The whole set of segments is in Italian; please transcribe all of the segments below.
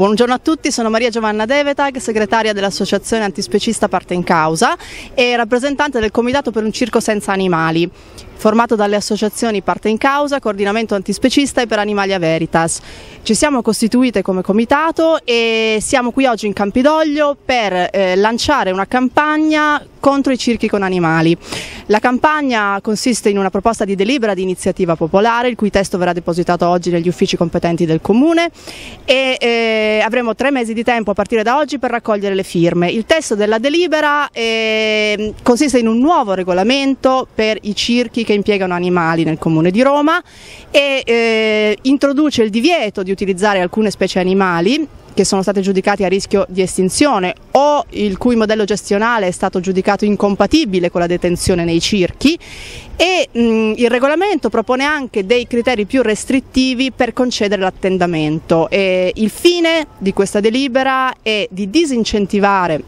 Buongiorno a tutti, sono Maria Giovanna Devetag, segretaria dell'Associazione Antispecista Parte in Causa e rappresentante del Comitato per un Circo Senza Animali formato dalle associazioni Parte in Causa, Coordinamento Antispecista e per Animalia Veritas. Ci siamo costituite come comitato e siamo qui oggi in Campidoglio per eh, lanciare una campagna contro i circhi con animali. La campagna consiste in una proposta di delibera di iniziativa popolare, il cui testo verrà depositato oggi negli uffici competenti del Comune e eh, avremo tre mesi di tempo a partire da oggi per raccogliere le firme. Il testo della delibera eh, consiste in un nuovo regolamento per i circhi che che impiegano animali nel comune di Roma e eh, introduce il divieto di utilizzare alcune specie animali che sono state giudicate a rischio di estinzione o il cui modello gestionale è stato giudicato incompatibile con la detenzione nei circhi e mh, mm, il regolamento propone anche dei criteri più restrittivi per concedere l'attendamento. E il fine di questa delibera è di disincentivare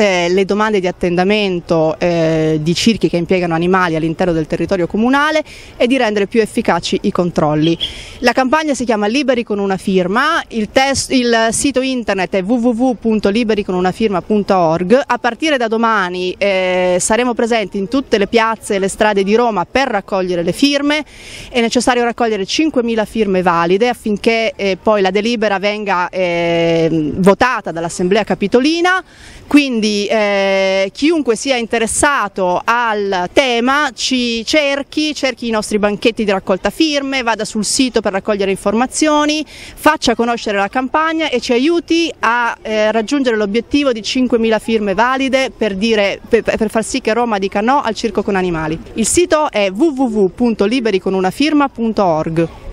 Sicuramente eh, le domande di attendamento eh, di circhi che impiegano animali all'interno del territorio comunale e di rendere più efficaci i controlli. La campagna si chiama Liberi con una firma, il, test, il sito internet è www.libericonunafirma.org. A partire da domani eh, saremo presenti in tutte le piazze e le strade di Roma per raccogliere le firme. È necessario raccogliere 5.000 firme valide affinché eh, poi la delibera venga ehm, votata dall'Assemblea Capitolina. Quindi quindi eh, chiunque sia interessato al tema ci cerchi, cerchi i nostri banchetti di raccolta firme, vada sul sito per raccogliere informazioni, faccia conoscere la campagna e ci aiuti a eh, raggiungere l'obiettivo di 5.000 firme valide per, dire, per, per, far sì che Roma dica no al circo con animali. Il sito è www.libericonunafirma.org.